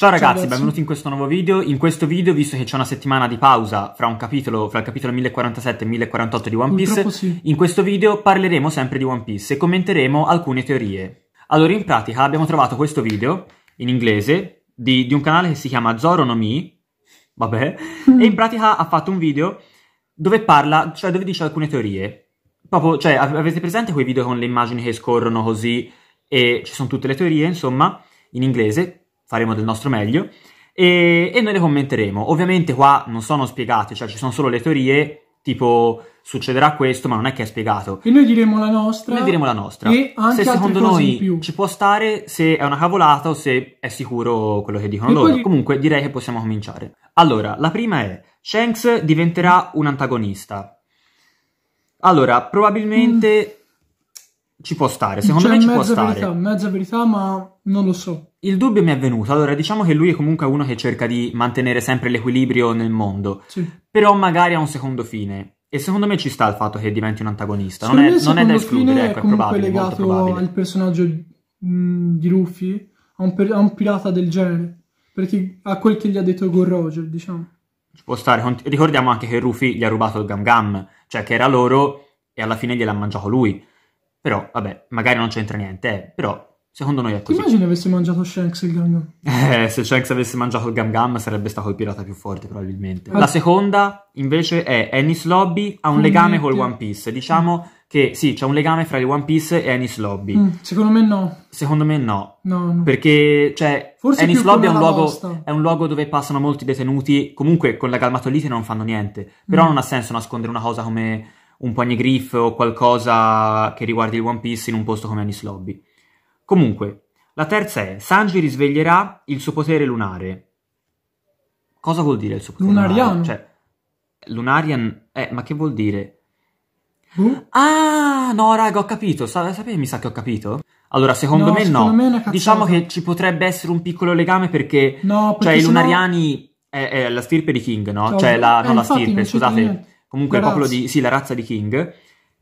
Ciao ragazzi, Ciao benvenuti in questo nuovo video. In questo video, visto che c'è una settimana di pausa fra, capitolo, fra il capitolo 1047 e 1048 di One Piece, sì. in questo video parleremo sempre di One Piece e commenteremo alcune teorie. Allora, in pratica abbiamo trovato questo video in inglese di, di un canale che si chiama Zoro no Mi, vabbè, e in pratica ha fatto un video dove parla, cioè dove dice alcune teorie. Proprio, cioè, avete presente quei video con le immagini che scorrono così e ci sono tutte le teorie, insomma, in inglese? faremo del nostro meglio e, e noi le commenteremo. Ovviamente qua non sono spiegate, cioè ci sono solo le teorie tipo succederà questo, ma non è che è spiegato. E noi diremo la nostra. Noi diremo la nostra. E anche se secondo noi ci può stare, se è una cavolata o se è sicuro quello che dicono e loro. Poi... Comunque direi che possiamo cominciare. Allora, la prima è Shanks diventerà un antagonista. Allora, probabilmente mm ci può stare, secondo cioè, me ci può stare. mezza verità, ma non lo so. Il dubbio mi è venuto. Allora, diciamo che lui è comunque uno che cerca di mantenere sempre l'equilibrio nel mondo, sì. però magari ha un secondo fine. E secondo me ci sta il fatto che diventi un antagonista. non è, non è da escludere, ecco, è, è probabile. È legato probabile. al personaggio di Luffy, a un, per, a un, pirata del genere, perché a quel che gli ha detto Go Roger, diciamo. Ci può stare. Ricordiamo anche che Luffy gli ha rubato il Gam Gam, cioè che era loro e alla fine gliel'ha mangiato lui. Però, vabbè, magari non c'entra niente, eh, però secondo noi è così. Immagina avesse mangiato Shanks il Gam Gam. Eh, se Shanks avesse mangiato il Gam Gam sarebbe stato il pirata più forte probabilmente. Ah. La seconda, invece, è Ennis Lobby ha un Con legame col One Piece. Diciamo mm. che sì, c'è un legame fra il One Piece e Ennis Lobby. Mm. Secondo me no. Secondo me no. No. no. Perché, cioè, Forse Ennis Lobby è un, luogo, è un, luogo, dove passano molti detenuti. Comunque con la calmatolite non fanno niente. Però mm. non ha senso nascondere una cosa come un panigriff o qualcosa che riguardi il One Piece in un posto come Anis Lobby. Comunque, la terza è Sanji risveglierà il suo potere lunare. Cosa vuol dire il suo potere Lunarian. lunare? Cioè, Lunarian? Eh, ma che vuol dire? Uh? Ah, no, raga, ho capito. Sapete mi sa che ho capito? Allora, secondo no, me secondo no. Me diciamo che ci potrebbe essere un piccolo legame perché, no, perché cioè, i lunariani no... è, è, la stirpe di King, no? Cioè, cioè la, eh, la stirpe, scusate. Niente comunque la il popolo razza. di... sì, la razza di King,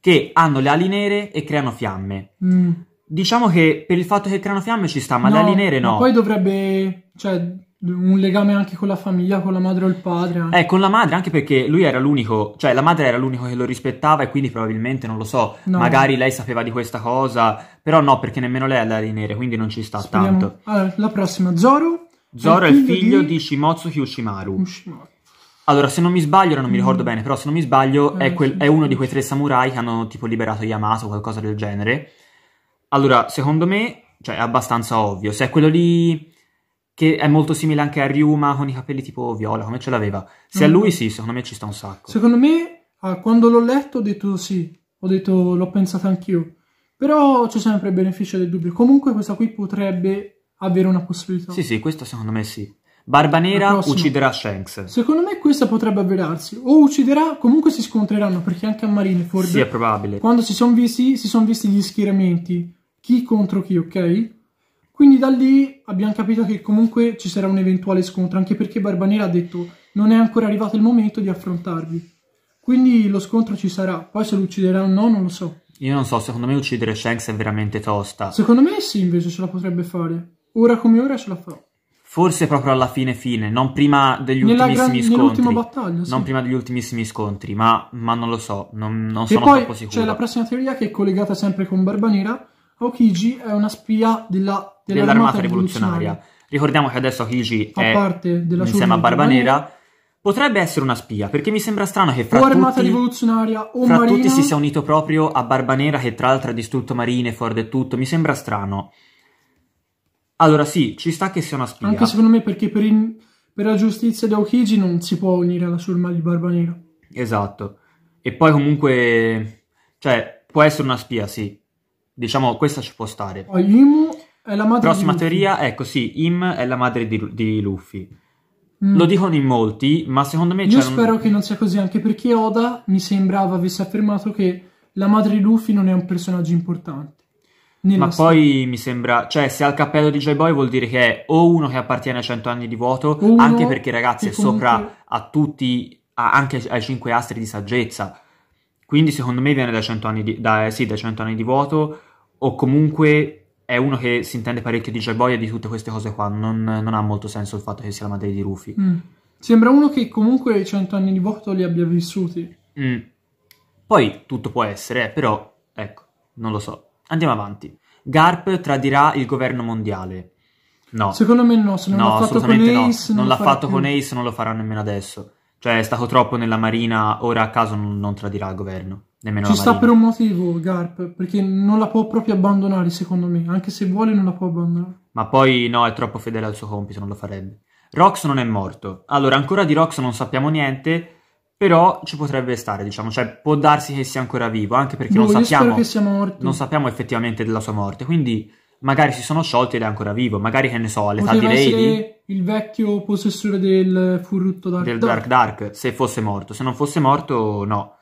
che hanno le ali nere e creano fiamme. Mm. Diciamo che per il fatto che creano fiamme ci sta, ma no, le ali nere no. poi dovrebbe... cioè un legame anche con la famiglia, con la madre o il padre. Anche. Eh, con la madre, anche perché lui era l'unico, cioè la madre era l'unico che lo rispettava e quindi probabilmente, non lo so, no. magari lei sapeva di questa cosa, però no, perché nemmeno lei ha le ali nere, quindi non ci sta Speriamo. tanto. Allora, la prossima, Zoro. Zoro è il figlio, figlio di... di Shimotsuki Ushimaru. Ushimaru. Allora, se non mi sbaglio, non mi ricordo mm. bene, però se non mi sbaglio ah, è, quel, è, uno di quei tre samurai che hanno tipo liberato Yamato o qualcosa del genere. Allora, secondo me, cioè, è abbastanza ovvio. Se è quello lì che è molto simile anche a Ryuma con i capelli tipo viola, come ce l'aveva. Se mm. è lui, sì, secondo me ci sta un sacco. Secondo me, ah, quando l'ho letto ho detto sì, ho detto l'ho pensato anch'io. Però c'è sempre il beneficio del dubbio. Comunque questa qui potrebbe avere una possibilità. Sì, sì, questo secondo me sì. Barba Nera ucciderà Shanks. Secondo me questa potrebbe avverarsi. O ucciderà, comunque si scontreranno, perché anche a Marineford... Sì, è probabile. Quando si sono visti, si sono visti gli schieramenti. Chi contro chi, ok? Quindi da lì abbiamo capito che comunque ci sarà un eventuale scontro, anche perché Barba Nera ha detto non è ancora arrivato il momento di affrontarvi. Quindi lo scontro ci sarà, poi se lo ucciderà o no non lo so. Io non so, secondo me uccidere Shanks è veramente tosta. Secondo me sì, invece ce la potrebbe fare. Ora come ora ce la fa. Forse proprio alla fine fine, non prima degli Nella ultimissimi gran... scontri. Battaglia, sì. Non prima degli ultimissimi scontri, ma, ma non lo so, non, non sono poi, troppo sicuro. C'è la prossima teoria che è collegata sempre con Barba Nera. Aokiji è una spia della, della dell'armata rivoluzionaria. rivoluzionaria. Ricordiamo che adesso Aokiji Fa è parte della insieme a Barba Nera. Potrebbe essere una spia, perché mi sembra strano che fra, o tutti, rivoluzionaria, o fra marina... tutti si sia unito proprio a Barba Nera, che tra l'altro ha distrutto Marine, Ford e tutto. Mi sembra strano. Allora sì, ci sta che sia una spia. Anche secondo me perché per, in... per la giustizia di Aokiji non si può unire alla surma di Barba Nera. Esatto. E poi comunque, cioè, può essere una spia, sì. Diciamo, questa ci può stare. Poi Imu è la madre Prossima di Luffy. teoria, ecco sì, Im è la madre di, di Luffy. Mm. Lo dicono in molti, ma secondo me... Io spero un... che non sia così, anche perché Oda mi sembrava avesse affermato che la madre di Luffy non è un personaggio importante. Nello Ma stesso. poi mi sembra, cioè, se ha il cappello di Joy Boy vuol dire che è o uno che appartiene a 100 anni di vuoto, uno anche perché ragazzi è comunque... sopra a tutti, a, anche ai 5 astri di saggezza. Quindi secondo me viene da 100 anni di, da, sì, da 100 anni di vuoto, o comunque è uno che si intende parecchio di Joy Boy e di tutte queste cose qua. Non, non ha molto senso il fatto che sia la madre di Rufy. Mm. Sembra uno che comunque i 100 anni di vuoto li abbia vissuti. Mm. Poi tutto può essere, eh, però ecco, non lo so. Andiamo avanti. Garp tradirà il governo mondiale. No. Secondo me no, se non no, l'ha fatto con Ace... No. Non, non l'ha fatto con Ace, non lo farà nemmeno adesso. Cioè è stato troppo nella marina, ora a caso non, non tradirà il governo. Nemmeno Ci sta marina. per un motivo Garp, perché non la può proprio abbandonare secondo me, anche se vuole non la può abbandonare. Ma poi no, è troppo fedele al suo compito, non lo farebbe. Rox non è morto. Allora, ancora di Rox non sappiamo niente, però ci potrebbe stare, diciamo, cioè può darsi che sia ancora vivo, anche perché no, non, sappiamo, non sappiamo effettivamente della sua morte, quindi magari si sono sciolti ed è ancora vivo, magari che ne so, all'età Poteva di Lady il vecchio possessore del furrutto Dark del Dark, Dark se fosse morto, se non fosse morto no.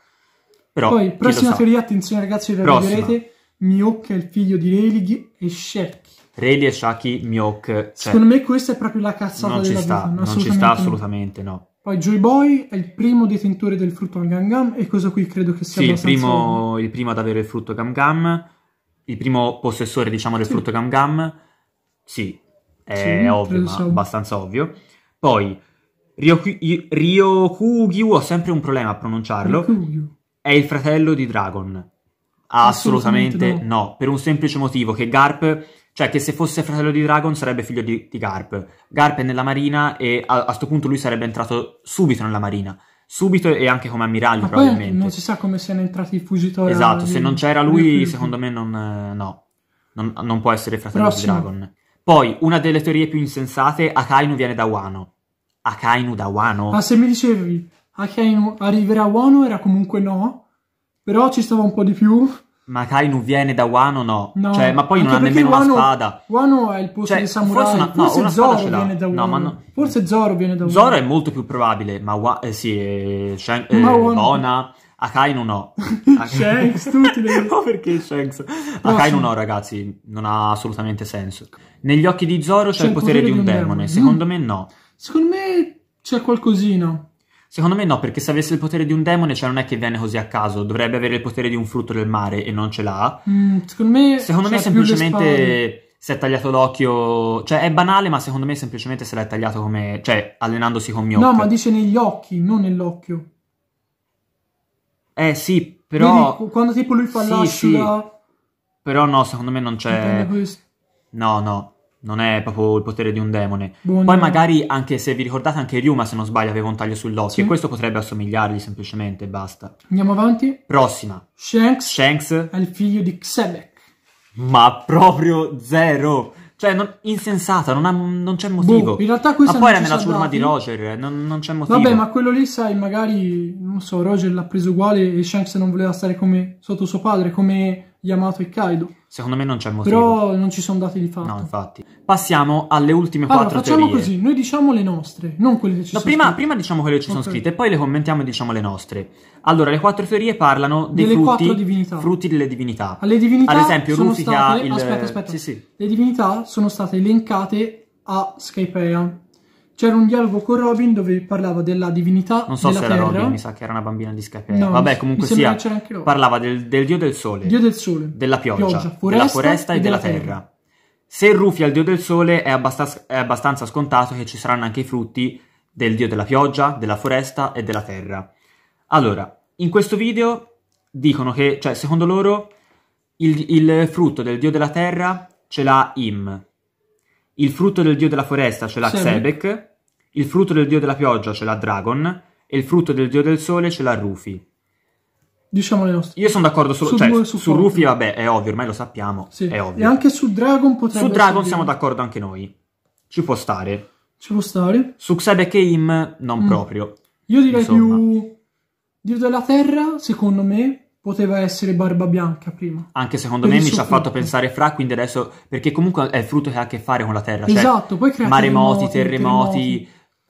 Però, Poi, prossima teoria, attenzione ragazzi, la vedrete, Miyok è il figlio di Relic e Shek Rayleigh e Shaki Miok. Cioè, Secondo me questa è proprio la cazzata non ci sta, vita, Non ci sta assolutamente, no. Poi Joy Boy è il primo detentore del frutto Gam Gam e questo qui credo che sia sì, abbastanza... il il primo ad avere il frutto Gam Gam, il primo possessore, diciamo, del sì. frutto Gam Gam. Sì, è sì, ovvio, ma so. abbastanza ovvio. Poi Ryokugyu, ho sempre un problema a pronunciarlo, Ryokugyu. è il fratello di Dragon. Assolutamente, assolutamente no. no, per un semplice motivo che Garp cioè che se fosse fratello di Dragon sarebbe figlio di, di Garp. Garp è nella marina e a questo punto lui sarebbe entrato subito nella marina. Subito e anche come ammiraglio Ma probabilmente. Non si sa come siano entrati i fugitori. Esatto, di... se non c'era lui secondo me non, eh, no, non, non può essere fratello Prossimo. di Dragon. Poi, una delle teorie più insensate, Akainu viene da Wano. Akainu da Wano? Ma ah, se mi dicevi Akainu arriverà a Wano era comunque no, però ci stava un po' di più ma Kainu viene da Wano, no. no. Cioè, ma poi Anche non ha nemmeno Wano, una spada. Wano è il posto cioè, di samurai. Forse, una, no, Zoro viene da Wano. No, no. Forse Zoro viene da Wano. Zoro è molto più probabile, ma Wa- eh, sì, eh, Shen- eh, Bona, Akainu no. Shanks, tutti le... No, perché Shanks? No, Akainu sì. no, ragazzi, non ha assolutamente senso. Negli occhi di Zoro c'è, c'è il potere, potere di un, di un demone. demone. Secondo me no. Secondo me c'è qualcosina. Secondo me no, perché se avesse il potere di un demone, cioè non è che viene così a caso, dovrebbe avere il potere di un frutto del mare e non ce l'ha. Mm, secondo me, secondo me semplicemente si è tagliato l'occhio, cioè è banale, ma secondo me semplicemente se l'è tagliato come, cioè allenandosi con mio. No, ma dice negli occhi, non nell'occhio. Eh sì, però Vedi, quando tipo lui fa sì, l'ascida... sì. Però no, secondo me non c'è No, no non è proprio il potere di un demone. Buon Poi magari, anche se vi ricordate, anche Ryuma, se non sbaglio, aveva un taglio sull'occhio. Sì. E questo potrebbe assomigliargli semplicemente, basta. Andiamo avanti. Prossima. Shanks. Shanks. È il figlio di Xelec. Ma proprio zero. Cioè, non, insensata, non, ha, non c'è motivo. Boh, in realtà questo Ma poi era nella ciurma di Roger, eh, non, non, c'è motivo. Vabbè, ma quello lì, sai, magari, non so, Roger l'ha preso uguale e Shanks non voleva stare come, sotto suo padre, come Yamato e Kaido. Secondo me non c'è motivo. Però non ci sono dati di fatto. No, infatti. Passiamo alle ultime allora, quattro facciamo teorie. così, noi diciamo le nostre, non quelle che ci no, sono prima, scritte. prima diciamo quelle che ci okay. sono scritte e poi le commentiamo e diciamo le nostre. Allora, le quattro teorie parlano dei delle frutti, divinità. frutti delle divinità. Alle ah, divinità Ad esempio, sono Rufi state... il... Aspetta, aspetta. Sì, sì. Le divinità sono state elencate a Skypea c'era un dialogo con Robin dove parlava della divinità Non so se era terra. Robin, mi sa che era una bambina di Skype. No, Vabbè, comunque sia, parlava del, del, dio del sole. Dio del sole. Della pioggia, pioggia foresta, della foresta e, e della, terra. terra. Se Rufy il dio del sole è abbastanza, è abbastanza scontato che ci saranno anche i frutti del dio della pioggia, della foresta e della terra. Allora, in questo video dicono che, cioè, secondo loro, il, il, frutto del dio della terra ce l'ha Im, il frutto del dio della foresta ce l'ha Sebek, il frutto del dio della pioggia ce cioè l'ha Dragon e il frutto del dio del sole ce cioè l'ha Rufy. Diciamo le nostre. Io sono d'accordo solo su, cioè, su, su Rufy, vabbè, è ovvio, ormai lo sappiamo. Sì. È ovvio. E anche su Dragon potrebbe Su Dragon essere... siamo d'accordo anche noi. Ci può stare. Ci può stare. Su Xebek e Im, non mm. proprio. Io direi Insomma. più. Dio della Terra, secondo me, poteva essere Barba Bianca prima. Anche secondo per me mi ci ha fatto pensare Fra, quindi adesso... Perché comunque è il frutto che ha a che fare con la Terra. Cioè esatto, poi crea maremoti, terremoti, terremoti, terremoti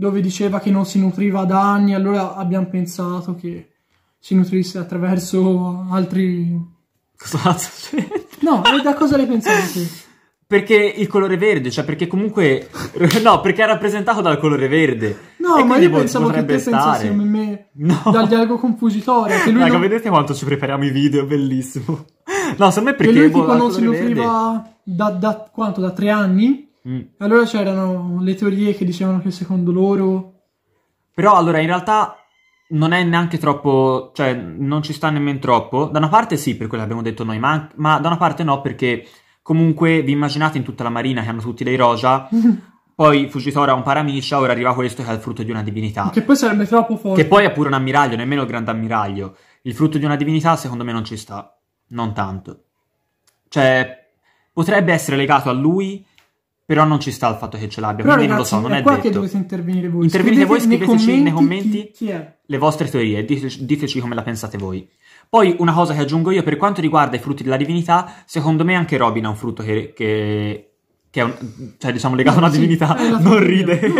dove diceva che non si nutriva da anni, allora abbiamo pensato che si nutrisse attraverso altri... Cos'altro? no, da cosa le pensate? Perché il colore verde, cioè perché comunque... No, perché è rappresentato dal colore verde. No, ma io pensavo che te stare. come me no. dal dialogo confusitorio. Che lui Raga, non... vedete quanto ci prepariamo i video, bellissimo. No, secondo me perché... Che lui tipo non si nutriva da, da quanto? Da tre anni? Mm. Allora c'erano le teorie che dicevano che secondo loro... Però allora in realtà non è neanche troppo, cioè non ci sta nemmeno troppo. Da una parte sì, per quello che abbiamo detto noi, ma, ma, da una parte no, perché comunque vi immaginate in tutta la marina che hanno tutti dei roja, poi Fujitora ha un paramiscia, ora arriva questo che è il frutto di una divinità. Che poi sarebbe troppo forte. Che poi è pure un ammiraglio, nemmeno il grande ammiraglio. Il frutto di una divinità secondo me non ci sta, non tanto. Cioè, potrebbe essere legato a lui, però non ci sta il fatto che ce l'abbia, Però quindi ragazzi, non lo so, non è, qua detto. che dovete intervenire voi. Intervenite voi, scriveteci nei commenti, chi, chi le vostre teorie, diteci, diteci come la pensate voi. Poi una cosa che aggiungo io, per quanto riguarda i frutti della divinità, secondo me anche Robin ha un frutto che, che, che è un, cioè, diciamo, legato no, a una sì, divinità, non ride,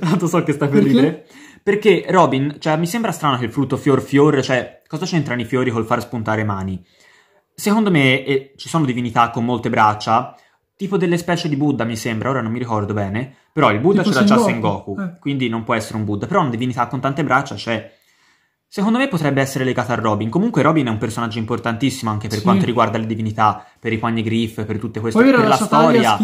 tanto so che stai per Perché? ridere. Perché Robin, cioè, mi sembra strano che il frutto fior fior, cioè, cosa c'entrano i fiori col far spuntare mani? Secondo me eh, ci sono divinità con molte braccia, tipo delle specie di Buddha, mi sembra, ora non mi ricordo bene. Però il Buddha tipo c'era Sengoku. già Sengoku, eh. quindi non può essere un Buddha. Però una divinità con tante braccia c'è. Secondo me potrebbe essere legata a Robin. Comunque Robin è un personaggio importantissimo anche per sì. quanto riguarda le divinità, per i quagni griff, per tutte queste cose. Per la, storia.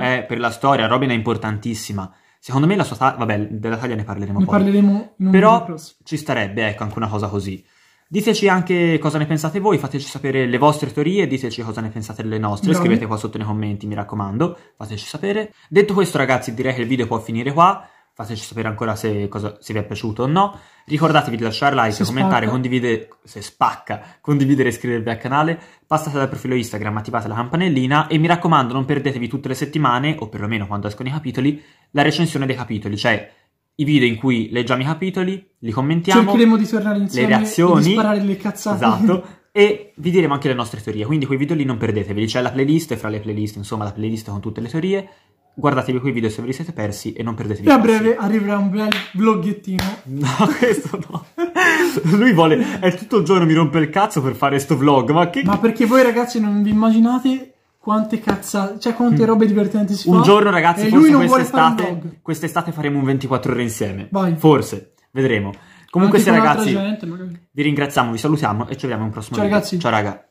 Eh. Eh, per la storia, Robin è importantissima. Secondo me la sua taglia. Vabbè, della taglia ne parleremo ne poi. Ne parleremo in un Però ci starebbe, ecco, anche una cosa così. Diteci anche cosa ne pensate voi, fateci sapere le vostre teorie, diteci cosa ne pensate delle nostre, no. scrivete qua sotto nei commenti, mi raccomando, fateci sapere. Detto questo ragazzi, direi che il video può finire qua, fateci sapere ancora se, cosa, se vi è piaciuto o no. Ricordatevi di lasciare like, se commentare, condividere, se spacca, condividere e iscrivervi al canale. Passate dal profilo Instagram, attivate la campanellina e mi raccomando non perdetevi tutte le settimane, o perlomeno quando escono i capitoli, la recensione dei capitoli, cioè i video in cui leggiamo i capitoli, li commentiamo, cercheremo di tornare insieme, le reazioni, di sparare le cazzate. Esatto. E vi diremo anche le nostre teorie, quindi quei video lì non perdetevi, c'è la playlist e fra le playlist, insomma, la playlist con tutte le teorie. Guardatevi quei video se ve li siete persi e non perdetevi. E a breve arriverà un bel vloggettino. No, questo no. Lui vuole, è tutto il giorno mi rompe il cazzo per fare sto vlog, ma che... Ma perché voi ragazzi non vi immaginate quante cazzate, cioè quante mm. robe divertenti si un fa. Un giorno, ragazzi, forse quest'estate, quest'estate faremo un 24 ore insieme. Vai. Forse, vedremo. Comunque, sì, ragazzi, gente, vi ringraziamo, vi salutiamo e ci vediamo in un prossimo Ciao, video. Ragazzi. Ciao, ragazzi.